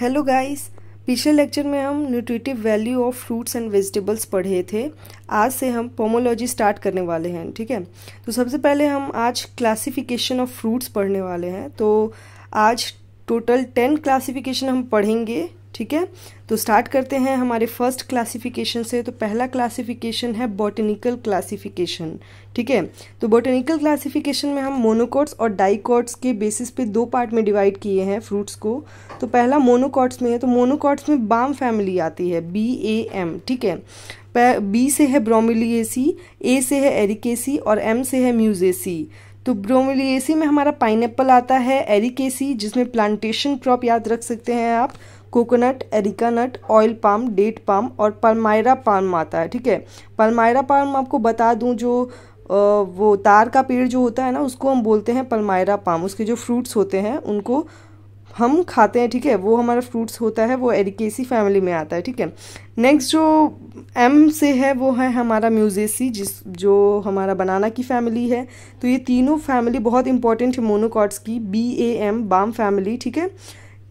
hello guys पिछले lecture में हम nutritive value of fruits and vegetables पढ़े थे आज से हम पोमोलॉजी स्टार्ट करने वाले हैं ठीक है तो सबसे पहले हम आज क्लासिफिकेशन ऑफ फ्रूट्स पढ़ने वाले हैं तो आज टोटल टेन क्लासिफिकेशन हम पढ़ेंगे ठीक है तो स्टार्ट करते हैं हमारे फर्स्ट क्लासिफिकेशन से तो पहला क्लासिफिकेशन है बॉटनिकल क्लासिफिकेशन ठीक है तो बॉटनिकल क्लासिफिकेशन में हम मोनोकॉट्स और डाइकॉट्स के बेसिस पे दो पार्ट में डिवाइड किए हैं फ्रूट्स को तो पहला मोनोकॉट्स में है तो मोनोकॉट्स में बाम फैमिली आती है बी ए एम ठीक है बी से है ब्रोमिलियसी ए से है एरिकेसी और एम से है म्यूजेसी तो ब्रोमिलियसी में हमारा पाइनएप्पल आता है एरिकेसी जिसमें प्लांटेशन क्रॉप याद रख सकते हैं आप coconut areca nut oil palm date palm और पलमायरा पाम आता है ठीक है पलमायरा पाम आपको बता दूँ जो वो तार का पेड़ जो होता है ना उसको हम बोलते हैं पलमायरा पाम उसके जो फ्रूट्स होते हैं उनको हम खाते हैं ठीक है वो हमारा फ्रूट्स होता है वो एरिकेसी फैमिली में आता है ठीक है नेक्स्ट जो एम से है वो है हमारा म्यूजेसी जिस जो हमारा बनाना की फैमिली है तो ये तीनों फैमिली बहुत इंपॉर्टेंट है मोनोकॉट्स की B A M palm family ठीक है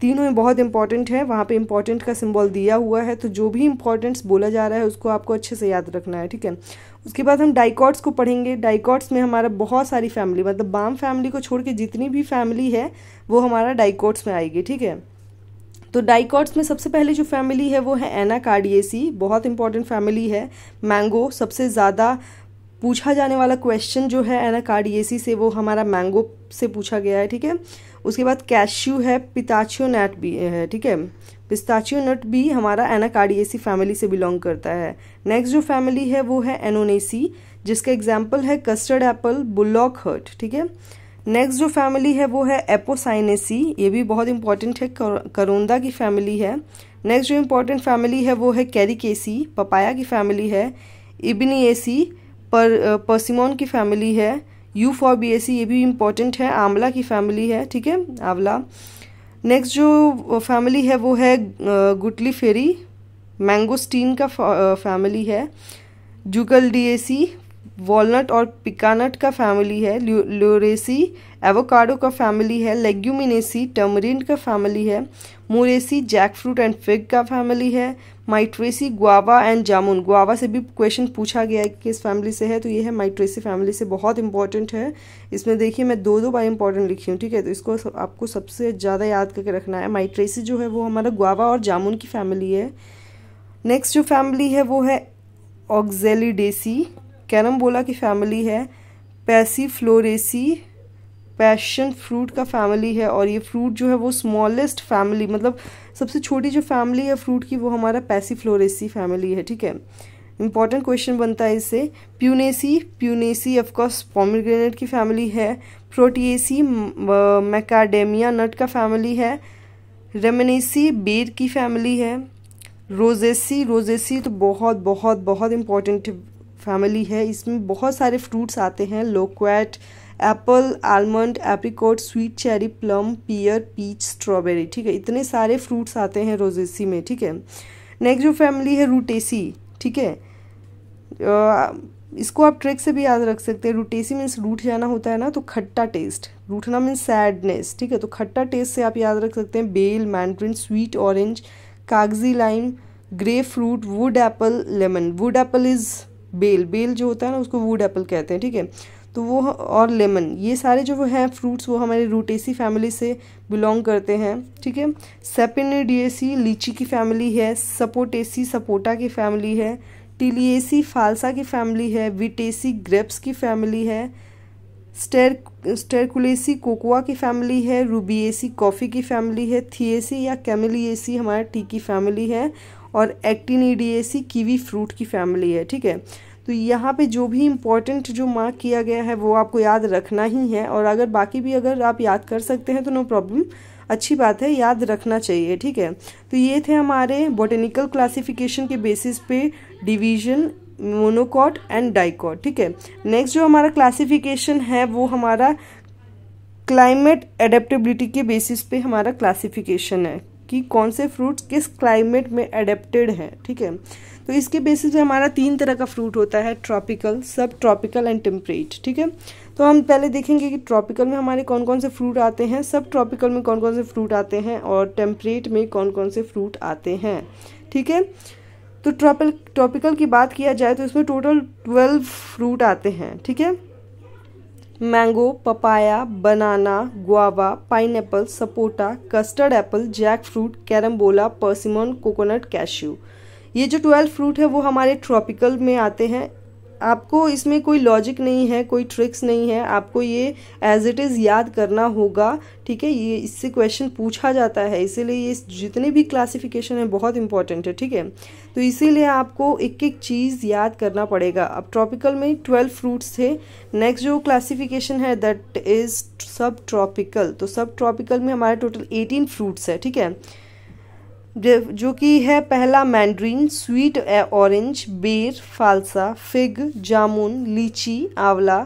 तीनों में बहुत इंपॉर्टेंट है वहाँ पे इंपॉर्टेंट का सिंबल दिया हुआ है तो जो भी इंपॉर्टेंट्स बोला जा रहा है उसको आपको अच्छे से याद रखना है ठीक है उसके बाद हम डाइकॉट्स को पढ़ेंगे डाइकॉट्स में हमारा बहुत सारी फैमिली मतलब बाम फैमिली को छोड़ के जितनी भी फैमिली है वो हमारा डाइकॉट्स में आएगी ठीक है तो डाइकॉट्स में सबसे पहले जो फैमिली है वो है एना कार्डिएसी बहुत इंपॉर्टेंट फैमिली है मैंगो सबसे ज़्यादा पूछा जाने वाला क्वेश्चन जो है एना कार्डिएसी से वो हमारा मैंगो से पूछा गया है ठीक है उसके बाद कैश्यू है पिताचियो नट भी है ठीक है पिस्ताचियो नट भी हमारा एनाकार्डियसी फैमिली से बिलोंग करता है नेक्स्ट जो फैमिली है वो है एनोनेसी जिसका एग्जाम्पल है कस्टर्ड एप्पल बुलॉक हर्ट ठीक है नेक्स्ट जो फैमिली है वो है एपोसाइनेसी ये भी बहुत इंपॉर्टेंट है करोंदा की फैमिली है नेक्स्ट जो इम्पॉर्टेंट फैमिली है वो है कैरिकेसी पपाया की फैमिली है इबनी पर पर्सिमोन की फैमिली है यू फॉर बी ये भी इम्पॉर्टेंट है आंवला की फैमिली है ठीक है आंवला नेक्स्ट जो फैमिली है वो है गुटली फेरी मैंगोस्टीन का फैमिली है जुगल सी वॉलनट और पिकानट का फैमिली है लोरेसी एवोकाडो का फैमिली है लेग्यूमिनेसी टर्मरिन का फैमिली है Moraceae jackfruit and fig का फैमिली है Myrtaceae guava and jamun guava से भी क्वेश्चन पूछा गया है कि इस फैमिली से है तो ये है माइट्रेसी फैमिली से बहुत इंपॉर्टेंट है इसमें देखिए मैं दो दो बार इंपॉर्टेंट लिखी हूँ ठीक है तो इसको आपको सबसे ज़्यादा याद करके रखना है माइट्रेसी जो है वो हमारा गुआवा और जामुन की फैमिली है नेक्स्ट जो फैमिली है वो है ऑक्जेलीडेसी कैरमबोला की फैमिली है पैसी फ्लोरेसी पैशन फ्रूट का फैमिली है और ये फ्रूट जो है वो स्मॉलेस्ट फैमिली मतलब सबसे छोटी जो फैमिली है फ्रूट की वो हमारा पैसी फ्लोरेसी फैमिली है ठीक है इंपॉर्टेंट क्वेश्चन बनता है इससे प्यूनेसी प्यूनेसी ऑफकोर्स पॉमिग्रेनेट की फैमिली है प्रोटीएसी मैकाडेमिया नट का फैमिली है रेमनेसी बेर की फैमिली है रोजेसी रोजेसी तो बहुत बहुत बहुत इंपॉर्टेंट फैमिली है इसमें बहुत सारे फ्रूट्स आते हैं loquat apple almond apricot sweet cherry plum pear peach strawberry ठीक है इतने सारे फ्रूट्स आते हैं रोजेसी में ठीक है नेक्स्ट जो फैमिली है रूटेसी ठीक है इसको आप ट्रिक से भी याद रख सकते हैं रूटेसी मीन्स रूठ जाना होता है ना तो खट्टा टेस्ट रूठना मीन्स सैडनेस ठीक है तो खट्टा टेस्ट से आप याद रख सकते हैं bael mandarin sweet orange kagzi lime grapefruit wood apple lemon wood apple is bael bael जो होता है ना उसको वुड एप्पल कहते हैं ठीक है तो वो और लेमन ये सारे जो वो हैं फ्रूट्स वो हमारे रूटेसी फैमिली से बिलोंग करते हैं ठीक है सेपिनिडिएसी लीची की फैमिली है सपोटेसी सपोटा की फैमिली है टिलिएसी फालसा की फैमिली है विटेसी ग्रेप्स की फैमिली है स्टेर स्टेरकुलेसी कोकोआ की फैमिली है रूबीएसी कॉफ़ी की फैमिली है थिएसी या कैमिलिएसी हमारे टी की फैमिली है और एक्टिनिडिएसी कीवी फ्रूट की फैमिली है ठीक है तो यहाँ पे जो भी इम्पोर्टेंट जो मार्क किया गया है वो आपको याद रखना ही है और अगर बाकी भी अगर आप याद कर सकते हैं तो नो प्रॉब्लम अच्छी बात है याद रखना चाहिए ठीक है तो ये थे हमारे बोटेनिकल क्लासिफिकेशन के बेसिस पे डिवीजन मोनोकॉट एंड डाइकॉट ठीक है नेक्स्ट जो हमारा क्लासिफिकेशन है वो हमारा क्लाइमेट एडेप्टेबिलिटी के बेसिस पे हमारा क्लासिफिकेशन है कि कौन से फ्रूट्स किस क्लाइमेट में अडेप्टेड हैं ठीक है तो इसके बेसिस पे हमारा तीन तरह का फ्रूट होता है ट्रॉपिकल सब ट्रॉपिकल एंड टेम्परेट ठीक है तो हम पहले देखेंगे कि ट्रॉपिकल में हमारे कौन कौन से फ्रूट आते हैं सब ट्रॉपिकल में कौन कौन से फ्रूट आते हैं और टेम्परेट में कौन कौन से फ्रूट आते हैं ठीक है तो ट्रॉपिकल की बात किया जाए तो इसमें टोटल ट्वेल्व फ्रूट आते हैं ठीक है mango papaya banana guava apple sapota custard apple jackfruit carambola persimmon coconut cashew ये जो ट्वेल्व फ्रूट है वो हमारे ट्रॉपिकल में आते हैं आपको इसमें कोई लॉजिक नहीं है कोई ट्रिक्स नहीं है आपको ये एज इट इज़ याद करना होगा ठीक है ये इससे क्वेश्चन पूछा जाता है इसीलिए ये जितने भी क्लासिफिकेशन है बहुत इंपॉर्टेंट है ठीक है तो इसीलिए आपको एक एक चीज़ याद करना पड़ेगा अब ट्रॉपिकल में ट्वेल्व फ्रूट्स थे नेक्स्ट जो क्लासिफिकेशन है दैट इज़ सब ट्रॉपिकल तो सब ट्रॉपिकल में हमारे टोटल एटीन फ्रूट्स है ठीक है जो कि है पहला मैंड्रीन स्वीट ऑरेंज बेर फालसा fig jamun litchi amla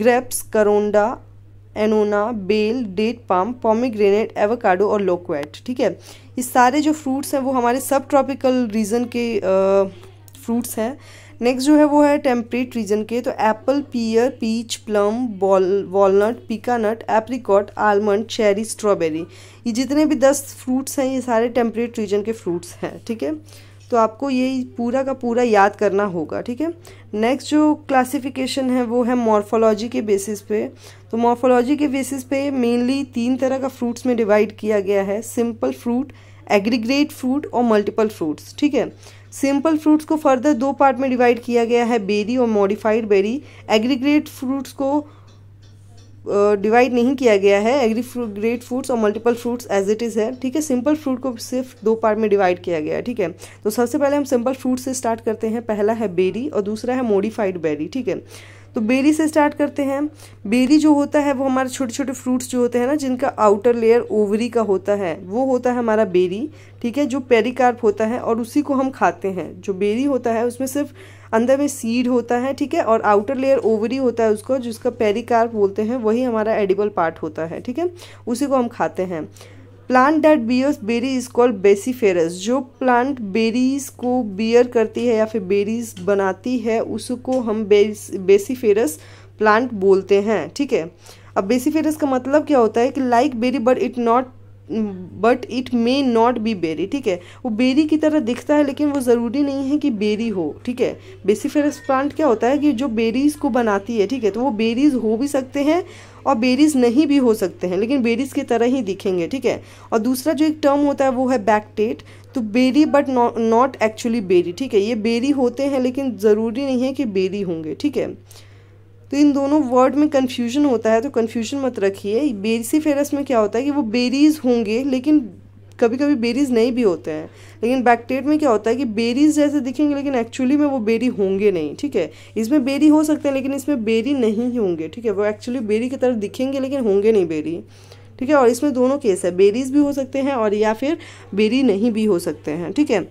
grapes karonda annona bael date palm pomegranate avocado और लोकवेट ठीक है ये सारे जो फ्रूट्स हैं वो हमारे सब ट्रॉपिकल रीजन के फ्रूट्स हैं नेक्स्ट जो है वो है टेम्परेट रीजन के तो apple pear peach plum walnut pecan nut apricot almond cherry strawberry ये जितने भी दस फ्रूट्स हैं ये सारे टेम्परेट रीजन के फ्रूट्स हैं ठीक है तो आपको ये पूरा का पूरा याद करना होगा ठीक है नेक्स्ट जो क्लासिफिकेशन है वो है मॉर्फोलॉजी के बेसिस पे तो मॉर्फोलॉजी के बेसिस पे मेनली तीन तरह का फ्रूट्स में डिवाइड किया गया है सिंपल फ्रूट एग्रीग्रेट फ्रूट और मल्टीपल फ्रूट्स ठीक है सिंपल फ्रूट्स को फर्दर दो पार्ट में डिवाइड किया गया है बेरी और मॉडिफाइड बेरी एग्रीग्रेट फ्रूट्स को डिवाइड नहीं किया गया है एग्री ग्रेट फ्रूट्स और multiple fruits as it is है ठीक है सिंपल फ्रूट को सिर्फ दो पार्ट में डिवाइड किया गया है ठीक है तो सबसे पहले हम सिंपल फ्रूट से स्टार्ट करते हैं पहला है बेरी और दूसरा है मॉडिफाइड बेरी ठीक है तो बेरी से स्टार्ट करते हैं बेरी जो होता है वो हमारे छोटे छोटे फ्रूट्स जो होते हैं ना जिनका आउटर लेयर ओवरी का होता है वो होता है हमारा बेरी ठीक है जो पेरिकार्प होता है और उसी को हम खाते हैं जो बेरी होता है उसमें सिर्फ अंदर में सीड होता है ठीक है और आउटर लेयर ओवरी होता है उसको जिसका पेरिकार्प बोलते हैं वही हमारा एडिबल पार्ट होता है ठीक है उसी को हम खाते हैं plant that bears berry is called bacciferous जो प्लांट बेरीज को बियर करती है या फिर बेरीज बनाती है उसको हम बेस बेसीफेरस प्लांट बोलते हैं ठीक है अब बेसीफेरस का मतलब क्या होता है कि like berry but it not but it may not be berry ठीक है वो बेरी की तरह दिखता है लेकिन वो ज़रूरी नहीं है कि बेरी हो ठीक है बेसिफेरस प्लांट क्या होता है कि जो बेरीज को बनाती है ठीक है तो वो बेरीज हो भी सकते हैं और बेरीज नहीं भी हो सकते हैं लेकिन बेरीज की तरह ही दिखेंगे ठीक है और दूसरा जो एक टर्म होता है वो है बैकटेट तो berry but not actually berry ठीक है ये बेरी होते हैं लेकिन ज़रूरी नहीं है कि बेरी होंगे ठीक है तो इन दोनों वर्ड में कन्फ्यूजन होता है तो कन्फ्यूजन मत रखिए बेरसी फेरस में क्या होता है कि वो बेरीज होंगे लेकिन कभी कभी बेरीज नहीं भी होते हैं लेकिन बैक्टेट में क्या होता है कि बेरीज जैसे दिखेंगे लेकिन एक्चुअली में वो बेरी होंगे नहीं ठीक है इसमें बेरी हो सकते हैं लेकिन इसमें बेरी नहीं होंगे ठीक है वो एक्चुअली बेरी की तरफ दिखेंगे लेकिन होंगे नहीं बेरी ठीक है और इसमें दोनों केस है बेरीज भी हो सकते हैं और या फिर बेरी नहीं भी हो सकते हैं ठीक है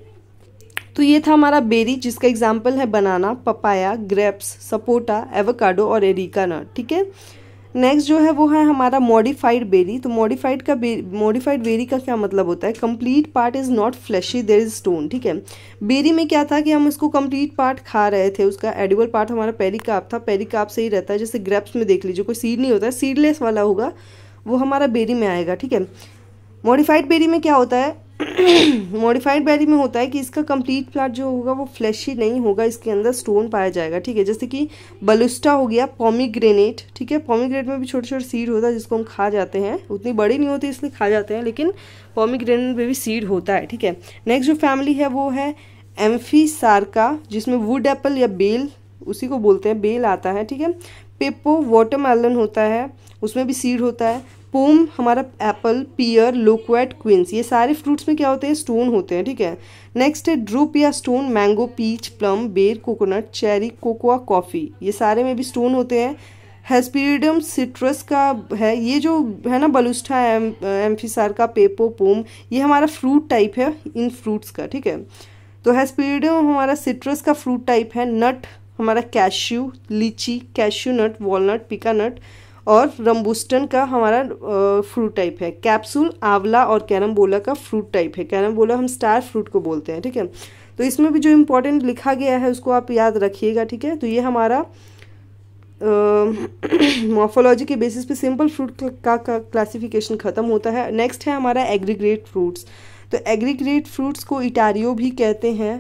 तो ये था हमारा बेरी जिसका एग्जाम्पल है banana papaya grapes sapota avocado और एरिका नट ठीक है नेक्स्ट जो है वो है हमारा मॉडिफाइड बेरी तो मॉडिफाइड का मॉडिफाइड बेरी का क्या मतलब होता है complete part is not fleshy there is stone ठीक है बेरी में क्या था कि हम उसको कंप्लीट पार्ट खा रहे थे उसका एडिबल पार्ट हमारा पेरिकाप था पेरिकाप से ही रहता है जैसे ग्रेप्स में देख लीजिए कोई सीड नहीं होता है सीडलेस वाला होगा वो हमारा बेरी में आएगा ठीक है मॉडिफाइड बेरी में क्या होता है मॉडिफाइड बैरी में होता है कि इसका कंप्लीट प्लाट जो होगा वो फ्लैशी नहीं होगा इसके अंदर स्टोन पाया जाएगा ठीक है जैसे कि बलुस्टा हो गया पॉमीग्रेनेट ठीक है पॉमीग्रेनेट में भी छोटे छोटे सीड होता है जिसको हम खा जाते हैं उतनी बड़ी नहीं होती इसलिए खा जाते हैं लेकिन पॉमीग्रेनेट में भी सीड होता है ठीक है नेक्स्ट जो फैमिली है वो है सार्का जिसमें वुड एप्पल या बेल उसी को बोलते हैं बेल आता है ठीक है पेपो वाटरमेलन होता है उसमें भी सीड होता है पोम हमारा एप्पल पियर लोकवेट क्विंस ये सारे फ्रूट्स में क्या होते हैं स्टोन होते हैं ठीक है नेक्स्ट है ड्रूप या stone mango peach plum ber coconut cherry cocoa coffee ये सारे में भी स्टोन होते हैं हेस्पीरिडम सिट्रस का है ये जो है ना बलुस्ठा एम एम्फिसार का पेपो पोम ये हमारा फ्रूट टाइप है इन फ्रूट्स का ठीक है तो हेस्पीरिडम हमारा सिट्रस का फ्रूट टाइप है नट हमारा कैश्यू लीची कैश्यू नट वॉलनट पिका नट और रंबुस्टन का हमारा फ्रूट टाइप है कैप्सूल आंवला और कैरमबोला का फ्रूट टाइप है कैरमबोला हम स्टार फ्रूट को बोलते हैं ठीक है तो इसमें भी जो इम्पोर्टेंट लिखा गया है उसको आप याद रखिएगा ठीक है तो ये हमारा मॉर्फोलॉजी के बेसिस पे सिंपल फ्रूट का क्लासिफिकेशन ख़त्म होता है नेक्स्ट है हमारा एग्रीग्रेट फ्रूट्स तो एग्रीग्रेट फ्रूट्स को इटारियो भी कहते हैं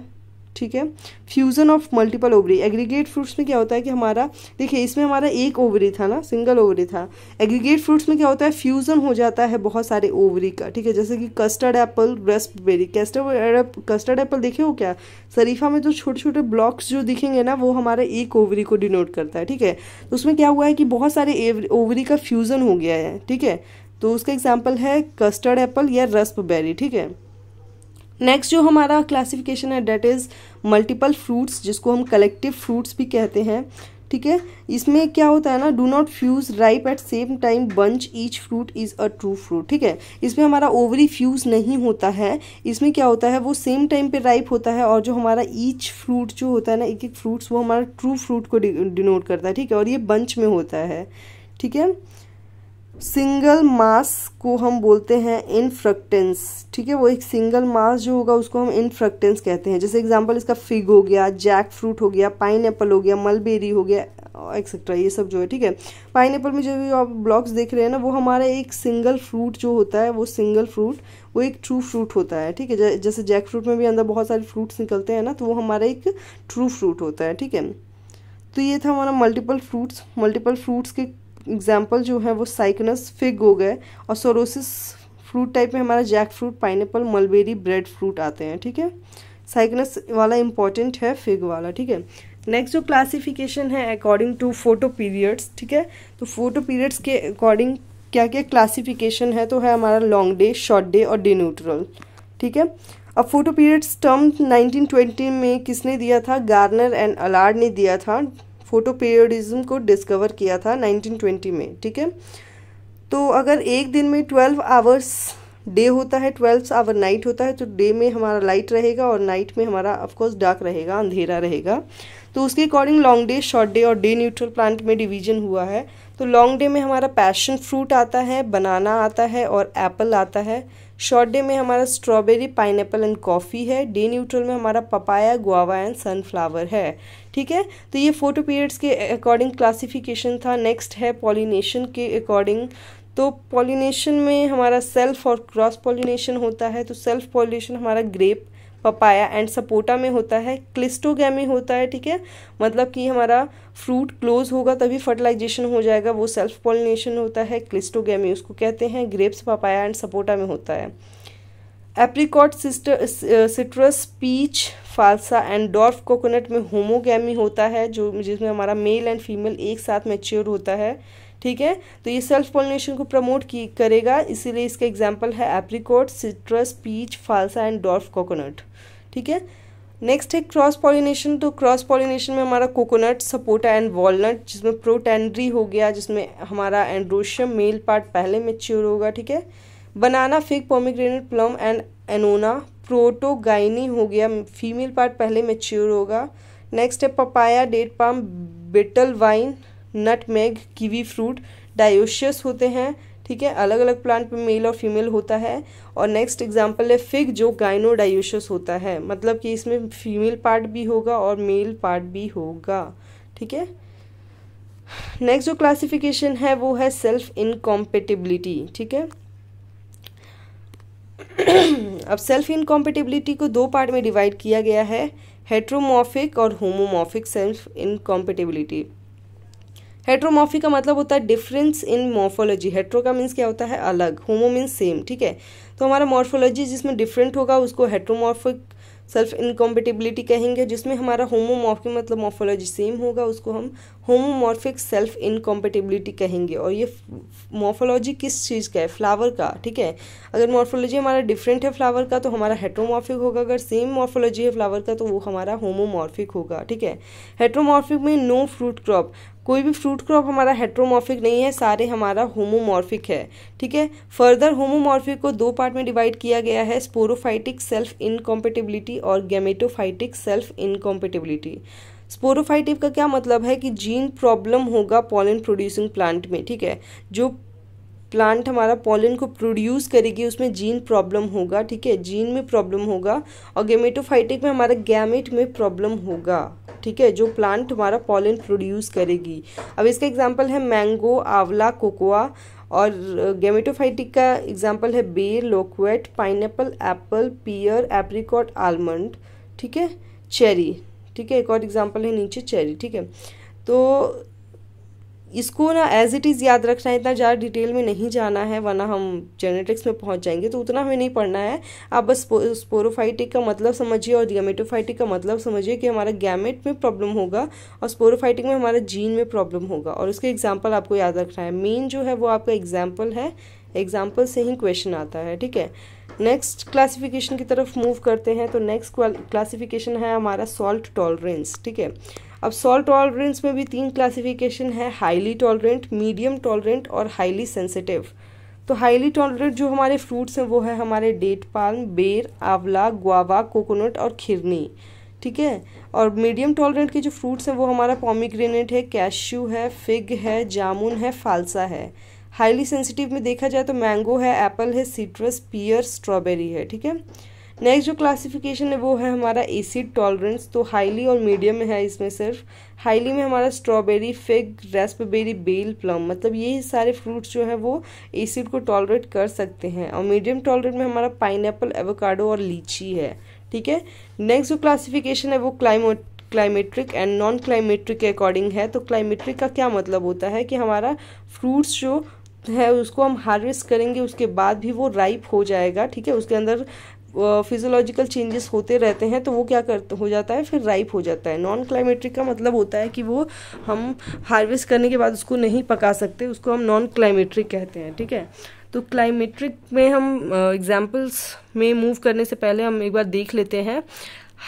ठीक है fusion of multiple ovary aggregate fruits में क्या होता है कि हमारा देखिए इसमें हमारा एक ओवरी था ना सिंगल ओवरी था एग्रीगेट फ्रूट्स में क्या होता है फ्यूज़न हो जाता है बहुत सारे ओवरी का ठीक है जैसे कि custard apple raspberry custard custard apple देखे हो क्या शरीफा में जो छोटे छोटे ब्लॉक्स जो दिखेंगे ना वो हमारे एक ओवरी को डिनोट करता है ठीक है तो उसमें क्या हुआ है कि बहुत सारे ओवरी का फ्यूज़न हो गया है ठीक है तो उसका एग्जाम्पल है कस्टर्ड एप्पल या रस्पबेरी ठीक है नेक्स्ट जो हमारा क्लासिफिकेशन है डेट इज़ मल्टीपल फ्रूट्स जिसको हम कलेक्टिव फ्रूट्स भी कहते हैं ठीक है इसमें क्या होता है ना do not fuse ripe at same time bunch each fruit is a true fruit ठीक है इसमें हमारा ओवरी फ्यूज नहीं होता है इसमें क्या होता है वो सेम टाइम पे राइप होता है और जो हमारा ईच फ्रूट जो होता है ना एक एक फ्रूट्स वो हमारा ट्रू फ्रूट को डिनोट करता है ठीक है और ये बंच में होता है ठीक है सिंगल मास को हम बोलते हैं इनफ्रक्टेंस ठीक है वो एक सिंगल मास जो होगा उसको हम इनफ्रक्टेंस कहते हैं जैसे एग्जांपल इसका फिग हो गया जैक फ्रूट हो गया पाइन हो गया मलबेरी हो गया एक्सेट्रा ये सब जो है ठीक है पाइन में जो भी आप ब्लॉक्स देख रहे हैं ना वो हमारा एक सिंगल फ्रूट जो होता है वो सिंगल फ्रूट वो एक ट्रू फ्रूट होता है ठीक है जैसे जैक फ्रूट में भी अंदर बहुत सारे फ्रूट्स निकलते हैं ना तो वो हमारा एक ट्रू फ्रूट होता है ठीक है तो ये था हमारा मल्टीपल फ्रूट्स मल्टीपल फ्रूट्स के एग्जाम्पल जो है वो साइकनस फिग हो गए और सोरोसिस फ्रूट टाइप में हमारा jackfruit pineapple mulberry breadfruit आते हैं ठीक है साइकनस वाला इंपॉर्टेंट है फिग वाला ठीक है नेक्स्ट जो क्लासिफिकेशन है अकॉर्डिंग टू फोटो पीरियड्स ठीक है तो फोटो पीरियड्स के अकॉर्डिंग क्या क्या क्लासिफिकेशन है तो है हमारा लॉन्ग डे शॉर्ट डे और डे न्यूट्रल ठीक है अब फोटो पीरियड्स टर्म 1920 में किसने दिया था गार्नर एंड अलार्ड ने दिया था फोटो पीरियडिज्म को डिस्कवर किया था 1920 में ठीक है तो अगर एक दिन में ट्वेल्व आवर्स डे होता है ट्वेल्व आवर नाइट होता है तो डे में हमारा लाइट रहेगा और नाइट में हमारा ऑफकोर्स डार्क रहेगा अंधेरा रहेगा तो उसके according long day short day और डे न्यूट्रल प्लांट में डिवीजन हुआ है तो लॉन्ग डे में हमारा पैशन फ्रूट आता है बनाना आता है और एप्पल आता है शॉर्ट डे में हमारा स्ट्रॉबेरी पाइन एंड कॉफ़ी है डे न्यूट्रल में हमारा पपाया गुआवा एंड सनफ्लावर है ठीक है तो ये फोटो पीरियड्स के अकॉर्डिंग क्लासिफिकेशन था नेक्स्ट है पॉलिनेशन के अकॉर्डिंग तो पॉलिनेशन में हमारा सेल्फ और क्रॉस पॉलिनेशन होता है तो सेल्फ पॉलिनेशन हमारा ग्रेप पपाया एंड सपोटा में होता है क्लिस्टोगैमी होता है ठीक है मतलब कि हमारा फ्रूट क्लोज होगा तभी फर्टिलाइजेशन हो जाएगा वो सेल्फ पॉलिनेशन होता है क्लिस्टोगैमी उसको कहते हैं ग्रेप्स पपाया एंड सपोटा में होता है apricot sister citrus peach phalsa and dwarf coconut में होमोगैमी होता है जो जिसमें हमारा मेल एंड फीमेल एक साथ मेच्योर होता है ठीक है तो ये सेल्फ पॉलिनेशन को प्रमोट की करेगा इसीलिए इसका एग्जाम्पल है apricot citrus peach phalsa and dwarf coconut ठीक है नेक्स्ट है क्रॉस पॉलिनेशन तो क्रॉस पॉलिनेशन में हमारा कोकोनट सपोटा एंड वॉलनट जिसमें प्रोटेनरी हो गया जिसमें हमारा एंड्रोशियम मेल पार्ट पहले मेच्योर होगा ठीक है banana fig pomegranate plum and annona protogyny हो गया फीमेल पार्ट पहले मेच्योर होगा नेक्स्ट है papaya date palm betel vine nutmeg kiwi fruit dioecious होते हैं ठीक है अलग अलग प्लांट पे मेल और फीमेल होता है और नेक्स्ट एग्जांपल है फिग जो गाइनो डायोशियस होता है मतलब कि इसमें फीमेल पार्ट भी होगा और मेल पार्ट भी होगा ठीक है नेक्स्ट जो क्लासिफिकेशन है वो है सेल्फ इनकॉम्पेटिबिलिटी ठीक है अब सेल्फ इनकॉम्पिटिबिलिटी को दो पार्ट में डिवाइड किया गया है हेट्रोमॉफिक और होमोमॉफिक सेल्फ इनकॉम्पिटिबिलिटी हेट्रोमॉफी का मतलब होता है डिफरेंस इन मॉर्फोलॉजी हेट्रो का मीन्स क्या होता है अलग होमो मीन्स सेम ठीक है तो हमारा मॉर्फोलॉजी जिसमें डिफरेंट होगा उसको हेट्रोमॉफिक सेल्फ इनकॉम्पिटिबिलिटी कहेंगे जिसमें हमारा होमोमॉर्फिक मतलब मॉर्फोलॉजी सेम होगा उसको हम होमोमॉर्फिक सेल्फ इनकॉम्पिटिबिलिटी कहेंगे और ये मॉर्फोलॉजी किस चीज़ का है फ्लावर का ठीक है अगर मॉर्फोलॉजी हमारा डिफरेंट है फ्लावर का तो हमारा हेट्रोमॉर्फिक होगा अगर सेम मॉर्फोलॉजी है फ्लावर का तो वो हमारा होमोमॉर्फिक होगा ठीक है हेट्रोमॉर्फिक में नो फ्रूट क्रॉप कोई भी फ्रूट क्रॉप हमारा हेट्रोमॉर्फिक नहीं है सारे हमारा होमोमॉर्फिक है ठीक है फर्दर होमोमॉर्फिक को दो पार्ट में डिवाइड किया गया है स्पोरोफाइटिक सेल्फ इनकॉम्पेटिबिलिटी और गेमेटोफाइटिक सेल्फ इनकॉम्पेटिबिलिटी स्पोरोफाइटिक का क्या मतलब है कि जीन प्रॉब्लम होगा पॉलन प्रोड्यूसिंग प्लांट में ठीक है जो प्लांट हमारा पॉलन को प्रोड्यूस करेगी उसमें जीन प्रॉब्लम होगा ठीक है जीन में प्रॉब्लम होगा और गेमेटोफाइटिक में हमारा गैमेट में प्रॉब्लम होगा ठीक है जो प्लांट हमारा पॉलन प्रोड्यूस करेगी अब इसका एग्जाम्पल है मैंगो आंवला कोकोआ और गेमेटोफाइटिक का एग्जाम्पल है ber loquat pineapple apple pear apricot almond ठीक है चेरी ठीक है एक और एग्जाम्पल है नीचे चेरी ठीक है तो इसको ना एज इट इज़ याद रखना है इतना ज़्यादा डिटेल में नहीं जाना है वरना हम जेनेटिक्स में पहुंच जाएंगे तो उतना हमें नहीं पढ़ना है आप बस स्पोरोफाइटिक का मतलब समझिए और गैमेटोफाइटिक का मतलब समझिए कि हमारा गैमेट में प्रॉब्लम होगा और स्पोरोफाइटिक में हमारा जीन में प्रॉब्लम होगा और उसके एग्जाम्पल आपको याद रखना है मेन जो है वो आपका एग्जाम्पल है एग्जाम्पल से ही क्वेश्चन आता है ठीक है नेक्स्ट क्लासिफिकेशन की तरफ मूव करते हैं तो नेक्स्ट क्लासिफिकेशन है हमारा सॉल्ट टॉलरेंस ठीक है अब सॉल्ट टॉलरेंस में भी तीन क्लासिफिकेशन है हाईली टॉलरेंट मीडियम टॉलरेंट और हाईली सेंसिटिव तो हाईली टॉलरेंट जो हमारे फ्रूट्स हैं वो है हमारे डेट पान बेर आंवला गुआवा कोकोनट और खिरनी ठीक है और मीडियम टॉलरेंट के जो फ्रूट्स हैं वो हमारा पॉमीग्रेनेट है कैश्यू है फिग है जामुन है फालसा है हाईली सेंसिटिव में देखा जाए तो मैंगो है एप्पल है सिट्रस पियर स्ट्रॉबेरी है ठीक है नेक्स्ट जो क्लासिफिकेशन है वो है हमारा एसिड टॉलरेंस तो हाईली और मीडियम में है इसमें सिर्फ हाईली में हमारा strawberry fig raspberry bael plum मतलब ये सारे फ्रूट्स जो है वो एसिड को टॉलरेट कर सकते हैं और मीडियम टॉलरेट में हमारा पाइन एप्पल एवोकाडो और लीची है ठीक है नेक्स्ट जो क्लासिफिकेशन है वो climo climacteric and non climacteric के अकॉर्डिंग है तो क्लाइमेट्रिक का क्या मतलब होता है कि हमारा फ्रूट्स जो है उसको हम हार्वेस्ट करेंगे उसके बाद भी वो राइप हो जाएगा ठीक है उसके अंदर फिजोलॉजिकल चेंजेस होते रहते हैं तो वो क्या कर हो जाता है फिर राइप हो जाता है नॉन क्लाइमेट्रिक का मतलब होता है कि वो हम हार्वेस्ट करने के बाद उसको नहीं पका सकते उसको हम नॉन क्लाइमेट्रिक कहते हैं ठीक है तो क्लाइमेट्रिक में हम एग्जाम्पल्स uh, में मूव करने से पहले हम एक बार देख लेते हैं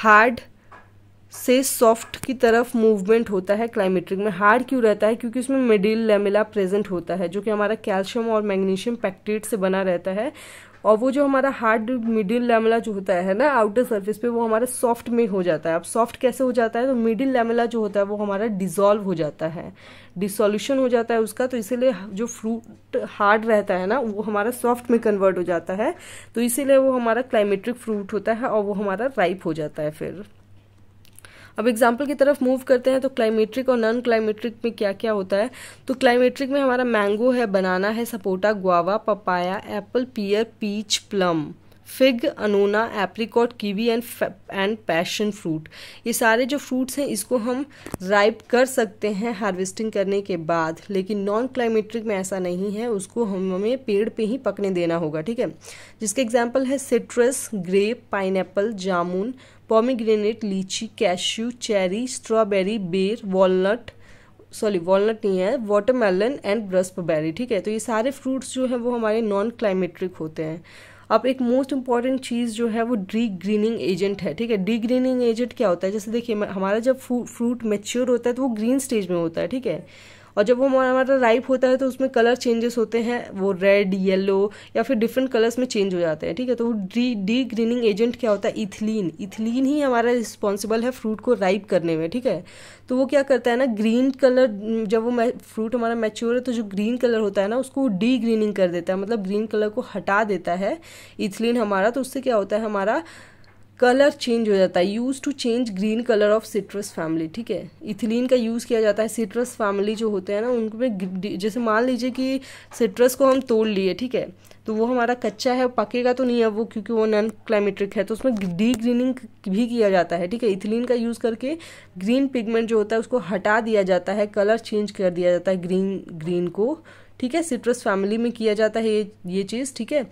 हार्ड से सॉफ्ट की तरफ मूवमेंट होता है क्लाइमेट्रिक में हार्ड क्यों रहता है क्योंकि उसमें मिडिल लेमिला प्रेजेंट होता है जो कि हमारा कैल्शियम और मैग्नीशियम पैक्टेट से बना रहता है और वो जो हमारा हार्ड मिडिल लेमला जो होता है ना आउटर सर्फेस पे वो हमारा सॉफ्ट में हो जाता है अब सॉफ्ट कैसे हो जाता है तो मिडिल लेमला जो होता है वो हमारा डिजोल्व हो जाता है डिसोल्यूशन हो जाता है उसका तो इसीलिए जो फ्रूट हार्ड रहता है ना वो हमारा सॉफ्ट में कन्वर्ट हो जाता है तो इसीलिए वो हमारा क्लाइमेट्रिक फ्रूट होता है और वो हमारा राइप हो जाता है फिर अब एग्जाम्पल की तरफ मूव करते हैं तो क्लाइमेट्रिक और नॉन क्लाइमेट्रिक में क्या क्या होता है तो क्लाइमेट्रिक में हमारा मैंगो है बनाना है sapota guava papaya apple pear peach plum fig annona apricot kiwi and and passion fruit ये सारे जो फ्रूट्स हैं इसको हम राइप कर सकते हैं हार्वेस्टिंग करने के बाद लेकिन नॉन क्लाइमेट्रिक में ऐसा नहीं है उसको हम हमें पेड़ पे ही पकने देना होगा ठीक है जिसके एग्जाम्पल है citrus grape pineapple jamun pomegranate lychee cashew cherry strawberry ber walnut sorry walnut नहीं है वाटरमेलन एंड ब्रस्पबेरी ठीक है तो ये सारे फ्रूट्स जो है वो हमारे नॉन क्लाइमेट्रिक होते हैं अब एक मोस्ट इंपॉर्टेंट चीज़ जो है वो डी ग्रीनिंग एजेंट है ठीक है डी ग्रीनिंग एजेंट क्या होता है जैसे देखिए हमारा जब फ्रूट मेच्योर होता है तो वो ग्रीन स्टेज में होता है ठीक है और जब वो हमारा राइप होता है तो उसमें कलर चेंजेस होते हैं वो रेड येलो या फिर डिफरेंट कलर्स में चेंज हो जाते हैं ठीक है तो डी डी ग्रीनिंग एजेंट क्या होता है इथिलीन इथिलीन ही हमारा रिस्पॉन्सिबल है फ्रूट को राइप करने में ठीक है तो वो क्या करता है ना ग्रीन कलर जब वो फ्रूट हमारा मैच्योर है तो जो ग्रीन कलर होता है ना उसको डी ग्रीनिंग कर देता है मतलब ग्रीन कलर को हटा देता है इथिलीन हमारा तो उससे क्या होता है हमारा कलर चेंज हो जाता है use to change green colour of citrus family ठीक है इथिलीन का यूज़ किया जाता है सिट्रस फैमिली जो होते हैं ना उनमें जैसे मान लीजिए कि सिट्रस को हम तोड़ लिए ठीक है तो वो हमारा कच्चा है पकेगा तो नहीं है वो क्योंकि वो नॉन क्लाइमेट्रिक है तो उसमें डी ग्रीनिंग भी किया जाता है ठीक है इथिलीन का यूज़ करके ग्रीन पिगमेंट जो होता है उसको हटा दिया जाता है कलर चेंज कर दिया जाता है ग्रीन ग्रीन को ठीक है सिट्रस फैमिली में किया जाता है ये ये चीज़ ठीक है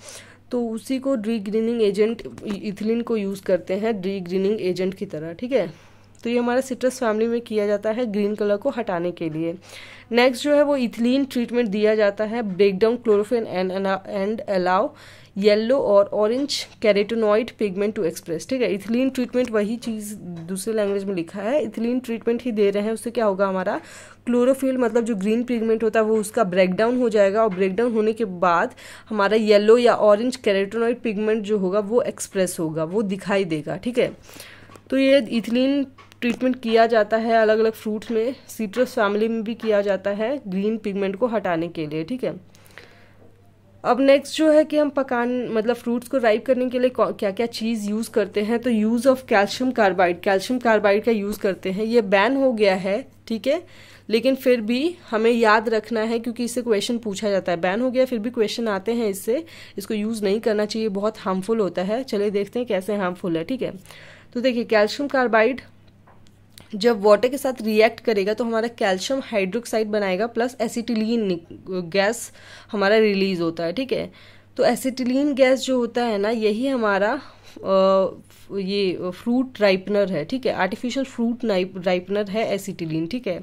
तो उसी को ड्री ग्रीनिंग एजेंट इथिलीन को यूज़ करते हैं ड्री ग्रीनिंग एजेंट की तरह ठीक है तो ये हमारे सिट्रस फैमिली में किया जाता है ग्रीन कलर को हटाने के लिए नेक्स्ट जो है वो इथिलीन ट्रीटमेंट दिया जाता है breakdown chlorophyll and and allow yellow और orange carotenoid pigment to express ठीक है इथिलीन ट्रीटमेंट वही चीज़ दूसरे लैंग्वेज में लिखा है इथिलीन ट्रीटमेंट ही दे रहे हैं उससे क्या होगा हमारा क्लोरोफिल मतलब जो ग्रीन पिगमेंट होता है वो उसका ब्रेकडाउन हो जाएगा और ब्रेकडाउन होने के बाद हमारा येलो या ऑरेंज कैरेटोनॉइड पिगमेंट जो होगा वो एक्सप्रेस होगा वो दिखाई देगा ठीक है तो ये इथिलीन ट्रीटमेंट किया जाता है अलग अलग फ्रूट्स में सीट्रस फैमिली में भी किया जाता है ग्रीन पिगमेंट को हटाने के लिए ठीक है अब नेक्स्ट जो है कि हम पकान मतलब फ्रूट्स को राइप करने के लिए क्या क्या चीज़ यूज़ करते हैं तो use of calcium carbide calcium carbide का यूज़ करते हैं ये बैन हो गया है ठीक है लेकिन फिर भी हमें याद रखना है क्योंकि इससे क्वेश्चन पूछा जाता है बैन हो गया फिर भी क्वेश्चन आते हैं इससे इसको यूज़ नहीं करना चाहिए बहुत हार्मफुल होता है चलिए देखते हैं कैसे हार्मफुल है ठीक है तो देखिए कैल्शियम कार्बाइड जब वाटर के साथ रिएक्ट करेगा तो हमारा कैल्शियम हाइड्रोक्साइड बनाएगा प्लस एसिटिलीन गैस हमारा रिलीज होता है ठीक है तो एसिटिलीन गैस जो होता है ना यही हमारा आ, ये फ्रूट राइपनर है ठीक है आर्टिफिशियल फ्रूट राइपनर है एसिटिलीन ठीक है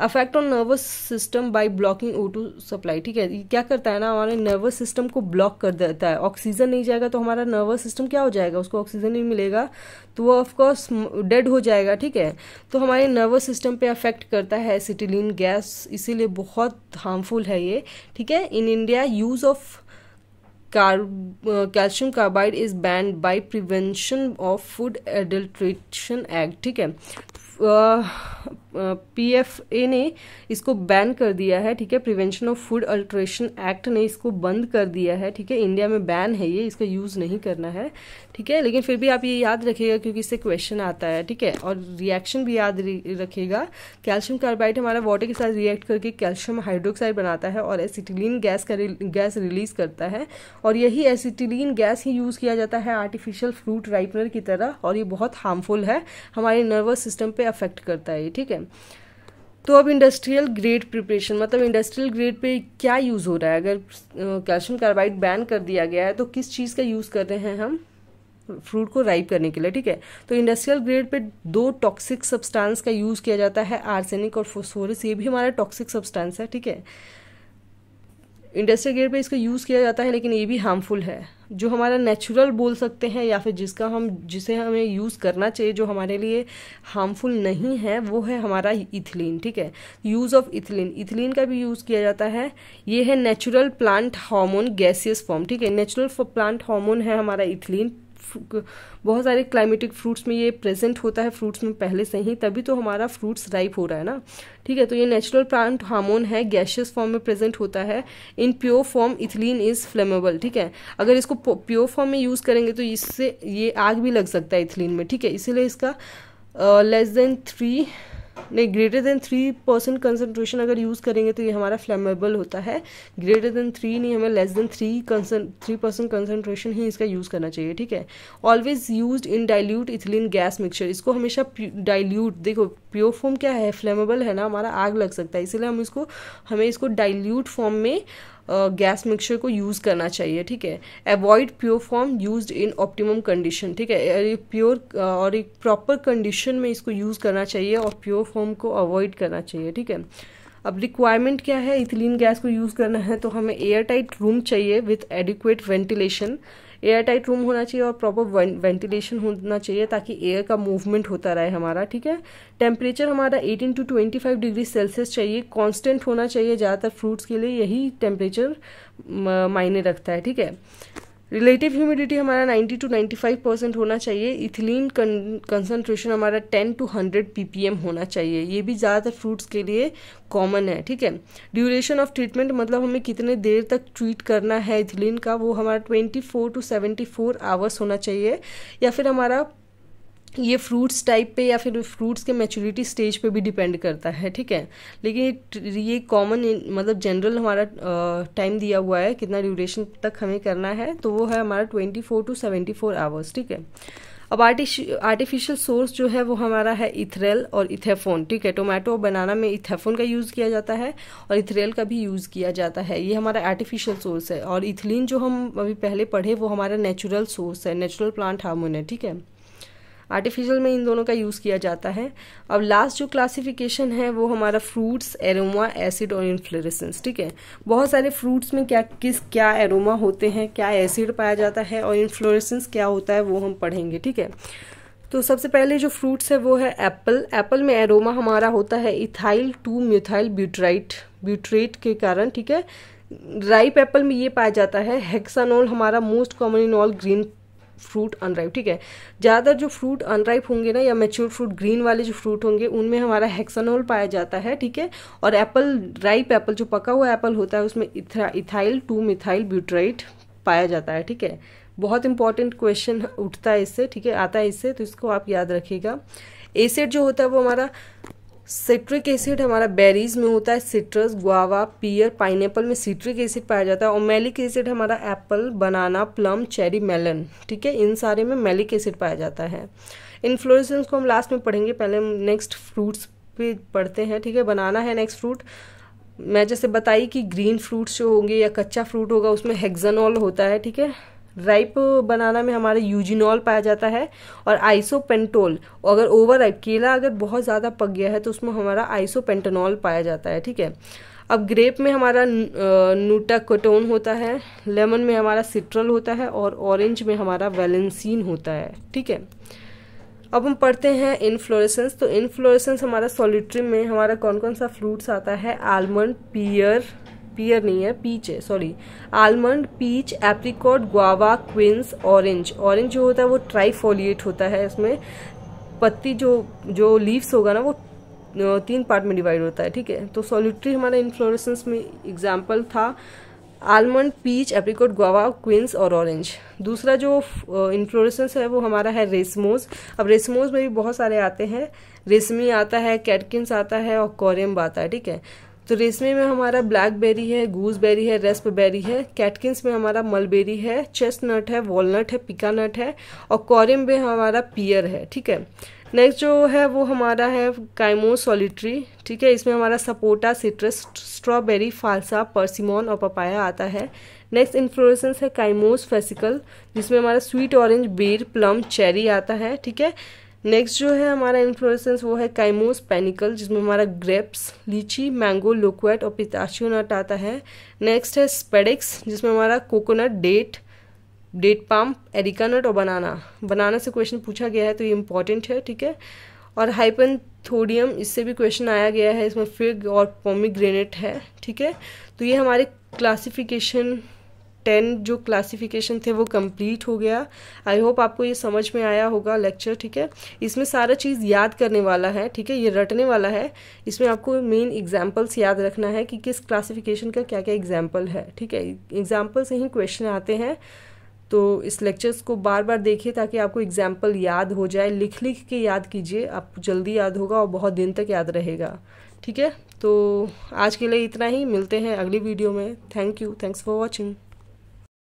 affect on nervous system by blocking O two supply ठीक है क्या करता है ना हमारे नर्वस सिस्टम को ब्लॉक कर देता है ऑक्सीजन नहीं जाएगा तो हमारा नर्वस सिस्टम क्या हो जाएगा उसको ऑक्सीजन नहीं मिलेगा तो वो ऑफकोर्स डेड हो जाएगा ठीक है तो हमारे नर्वस सिस्टम पे अफेक्ट करता है एसिटिलीन गैस इसीलिए बहुत हार्मफुल है ये ठीक है in India use of calcium carbide is banned by prevention of food adulteration act ठीक है uh, पी एफ ए ने इसको बैन कर दिया है ठीक है prevention of food adulteration act ने इसको बंद कर दिया है ठीक है इंडिया में बैन है ये इसका यूज़ नहीं करना है ठीक है लेकिन फिर भी आप ये याद रखिएगा क्योंकि इससे क्वेश्चन आता है ठीक है और रिएक्शन भी याद रखिएगा कैल्शियम कार्बाइड हमारा वाटर के साथ रिएक्ट करके कैल्शियम हाइड्रोक्साइड बनाता है और एसिटिलीन गैस का रिल, गैस रिलीज करता है और यही एसिटिलीन गैस ही यूज़ किया जाता है आर्टिफिशियल फ्रूट राइपनर की तरह और ये बहुत हार्मफुल है हमारे नर्वस सिस्टम पर अफेक्ट करता है ये ठीक है तो अब इंडस्ट्रियल ग्रेड प्रिपरेशन मतलब इंडस्ट्रियल ग्रेड पे क्या यूज़ हो रहा है अगर कैल्शियम कार्बाइड बैन कर दिया गया है तो किस चीज़ का यूज़ कर रहे हैं हम फ्रूट को राइप करने के लिए ठीक है तो इंडस्ट्रियल ग्रेड पे दो टॉक्सिक सब्सटेंस का यूज़ किया जाता है आर्सेनिक और फोस्फोरस ये भी हमारा टॉक्सिक सब्सटेंस है ठीक है इंडस्ट्रियल ग्रेड पे इसका यूज़ किया जाता है लेकिन ये भी हार्मफुल है जो हमारा नेचुरल बोल सकते हैं या फिर जिसका हम जिसे हमें यूज़ करना चाहिए जो हमारे लिए हार्मफुल नहीं है वो है हमारा इथिलीन ठीक है यूज़ ऑफ इथिलीन इथिलीन का भी यूज़ किया जाता है ये है natural plant hormone gaseous form ठीक है नेचुरल प्लांट हार्मोन है हमारा इथिलीन बहुत सारे क्लाइमेटिक फ्रूट्स में ये प्रेजेंट होता है फ्रूट्स में पहले से ही तभी तो हमारा फ्रूट्स राइप हो रहा है ना ठीक है तो ये नेचुरल प्लांट हार्मोन है गैशियस फॉर्म में प्रेजेंट होता है in pure form ethylene is flammable ठीक है अगर इसको प्योर फॉर्म में यूज़ करेंगे तो इससे ये आग भी लग सकता है इथिलीन में ठीक है इसीलिए इसका लेस देन थ्री नहीं greater than three percent concentration अगर यूज़ करेंगे तो ये हमारा फ्लेमेबल होता है ग्रेटर देन थ्री नहीं हमें less than three three percent concentration ही इसका यूज़ करना चाहिए ठीक है always use in dilute ethylene gas mixture इसको हमेशा डाइल्यूट देखो प्योर फॉर्म क्या है फ्लेमेबल है ना हमारा आग लग सकता है इसीलिए हम इसको हमें इसको डाइल्यूट फॉर्म में गैस मिक्सचर को यूज़ करना चाहिए ठीक है avoid pure form use in optimum condition ठीक है प्योर और एक प्रॉपर कंडीशन में इसको यूज़ करना चाहिए और प्योर फॉर्म को अवॉइड करना चाहिए ठीक है अब रिक्वायरमेंट क्या है इथिलीन गैस को यूज़ करना है तो हमें एयर टाइट रूम चाहिए with adequate ventilation air tight room होना चाहिए और प्रॉपर वेंटिलेशन होना चाहिए ताकि एयर का मूवमेंट होता रहे हमारा ठीक है टेम्परेचर हमारा 18 टू 25 डिग्री सेल्सियस चाहिए कांस्टेंट होना चाहिए ज़्यादातर फ्रूट्स के लिए यही टेम्परेचर मायने रखता है ठीक है रिलेटिव ह्यूमिडिटी हमारा 90 टू 95 परसेंट होना चाहिए इथिलीन कंसनट्रेशन हमारा 10 टू 100 पीपीएम होना चाहिए ये भी ज़्यादातर फ्रूट्स के लिए कॉमन है ठीक है ड्यूरेशन ऑफ ट्रीटमेंट मतलब हमें कितने देर तक ट्रीट करना है इथिलीन का वो हमारा 24 टू 74 आवर्स होना चाहिए या फिर हमारा ये फ्रूट्स टाइप पे या फिर फ्रूट्स के मेचोरिटी स्टेज पे भी डिपेंड करता है ठीक है लेकिन ये कॉमन मतलब जनरल हमारा टाइम दिया हुआ है कितना ड्यूरेशन तक हमें करना है तो वो है हमारा twenty four to seventy four hours ठीक है अब आर्टिफिशियल सोर्स जो है वो हमारा है इथरेल और इथेफोन ठीक है टोमेटो और बनाना में इथेफोन का यूज़ किया जाता है और इथरेल का भी यूज़ किया जाता है ये हमारा आर्टिफिशियल सोर्स है और इथिलीन जो हम अभी पहले पढ़े वो हमारा नेचुरल सोर्स है नेचुरल प्लांट हार्मोन है ठीक है आर्टिफिशियल में इन दोनों का यूज़ किया जाता है अब लास्ट जो क्लासिफिकेशन है वो हमारा फ्रूट्स एरोमा एसिड और इन्फ्लोरेसेंस ठीक है बहुत सारे फ्रूट्स में क्या किस क्या एरोमा होते हैं क्या एसिड पाया जाता है और इन्फ्लोरेसेंस क्या होता है वो हम पढ़ेंगे ठीक है तो सबसे पहले जो फ्रूट्स है वो है एप्पल एप्पल में एरोमा हमारा होता है ethyl two methyl butyrate butyrate के कारण ठीक है राइप एप्पल में ये पाया जाता है हेक्सानोल हमारा most common in all green fruit unripe ठीक है ज़्यादातर जो फ्रूट अनराइप होंगे ना या मेच्योर फ्रूट ग्रीन वाले जो फ्रूट होंगे उनमें हमारा हेक्सानोल पाया जाता है ठीक है और एप्पल राइप एप्पल जो पका हुआ एप्पल होता है उसमें इथाइल टू मिथाइल ब्यूट्राइट पाया जाता है ठीक है बहुत इंपॉर्टेंट क्वेश्चन उठता है इससे ठीक है आता है इससे तो इसको आप याद रखिएगा एसिड जो होता है वो हमारा सिट्रिक एसिड हमारा बेरीज में होता है सिट्रस गुआवा पियर पाइनएप्पल में सिट्रिक एसिड पाया जाता है और मेलिक एसिड हमारा apple banana plum cherry melon ठीक है इन सारे में मेलिक एसिड पाया जाता है इन्फ्लोरेसेंस को हम लास्ट में पढ़ेंगे पहले हम नेक्स्ट फ्रूट्स पे पढ़ते हैं ठीक है बनाना है नेक्स्ट फ्रूट मैं जैसे बताई कि ग्रीन फ्रूट्स जो होंगे या कच्चा फ्रूट होगा उसमें हेक्सानॉल होता है ठीक है राइप बनाना में हमारा यूजिनॉल पाया जाता है और आइसोपेंटोल अगर ओवर राइप केला अगर बहुत ज़्यादा पक गया है तो उसमें हमारा पेंटनॉल पाया जाता है ठीक है अब ग्रेप में हमारा नूटा कोटोन होता है लेमन में हमारा सिट्रल होता है और ऑरेंज में हमारा वेलेंसिन होता है ठीक है अब हम पढ़ते हैं इनफ्लोरेसेंस तो इनफ्लोरेसेंस हमारा सॉलिट्री में हमारा कौन कौन सा फ्रूट्स आता है आलमंड पियर पियर नहीं है पीच है sorry almond peach apricot guava quince orange orange जो होता है वो ट्राईफोलिएट होता है इसमें पत्ती जो जो लीव्स होगा ना वो तीन पार्ट में डिवाइड होता है ठीक है तो सोल्यूट्री हमारा इन्फ्लोरेसेंस में एग्जाम्पल था almond peach apricot guava quince और ऑरेंज दूसरा जो इन्फ्लोरेसेंस है वो हमारा है रेसमोज अब रेसमोज में भी बहुत सारे आते हैं रेशमी आता है कैटकिंस आता है और कोरियम आता है ठीक है तो रेशमी में हमारा ब्लैकबेरी है गूसबेरी है रेस्पबेरी है कैटकिंस में हमारा मलबेरी है चेस्टनट है वॉलनट है पिकानट है और कॉरियम में हमारा पियर है ठीक है नेक्स्ट जो है वो हमारा है काइमो सॉलिट्री ठीक है इसमें हमारा sapota citrus strawberry phalsa persimmon और पपाया आता है नेक्स्ट इन्फ्लोरेसेंस है काइमोस फेसिकल जिसमें हमारा sweet orange ber plum cherry आता है ठीक है नेक्स्ट जो है हमारा इन्फ्लोरेसेंस वो है काइमोस पेनिकल जिसमें हमारा ग्रेप्स लीची मैंगो लोकुएट और पिताशियो नट आता है नेक्स्ट है स्पेडिक्स जिसमें हमारा coconut date date palm areca nut और बनाना बनाना से क्वेश्चन पूछा गया है तो ये इंपॉर्टेंट है ठीक है और हाइपन थोडियम इससे भी क्वेश्चन आया गया है इसमें फिग और पोमिग्रेनेट है ठीक है तो ये हमारे क्लासिफिकेशन टेन जो क्लासिफिकेशन थे वो कंप्लीट हो गया आई होप आपको ये समझ में आया होगा लेक्चर ठीक है इसमें सारा चीज़ याद करने वाला है ठीक है ये रटने वाला है इसमें आपको मेन एग्जाम्पल्स याद रखना है कि किस क्लासिफिकेशन का क्या क्या एग्जाम्पल है ठीक है एग्जाम्पल से ही क्वेश्चन आते हैं तो इस लेक्चर्स को बार बार देखिए ताकि आपको एग्जाम्पल याद हो जाए लिख लिख के याद कीजिए आपको जल्दी याद होगा और बहुत दिन तक याद रहेगा ठीक है तो आज के लिए इतना ही मिलते हैं अगली वीडियो में thank you thanks for watching